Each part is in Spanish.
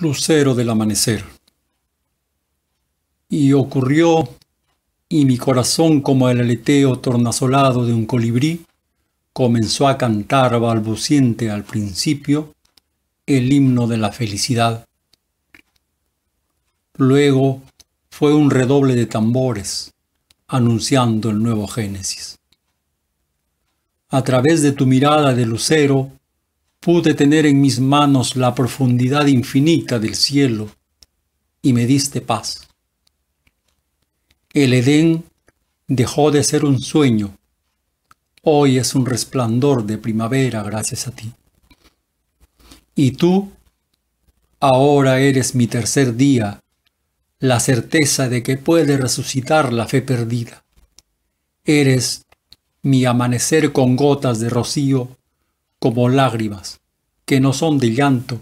lucero del amanecer. Y ocurrió, y mi corazón como el aleteo tornasolado de un colibrí, comenzó a cantar balbuciente al principio el himno de la felicidad. Luego fue un redoble de tambores anunciando el nuevo Génesis. A través de tu mirada de lucero Pude tener en mis manos la profundidad infinita del cielo y me diste paz. El Edén dejó de ser un sueño. Hoy es un resplandor de primavera gracias a ti. Y tú ahora eres mi tercer día, la certeza de que puede resucitar la fe perdida. Eres mi amanecer con gotas de rocío como lágrimas, que no son de llanto,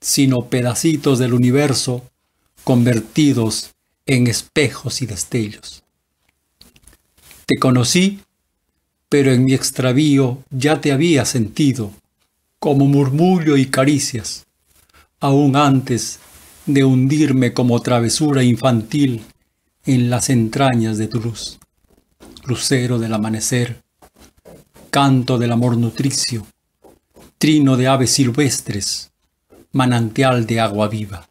sino pedacitos del universo convertidos en espejos y destellos. Te conocí, pero en mi extravío ya te había sentido, como murmullo y caricias, aún antes de hundirme como travesura infantil en las entrañas de tu luz. Lucero del amanecer, canto del amor nutricio, trino de aves silvestres, manantial de agua viva.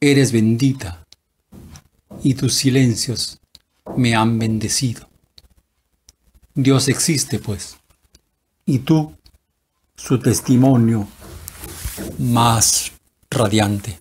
Eres bendita y tus silencios me han bendecido. Dios existe, pues, y tú, su testimonio más radiante.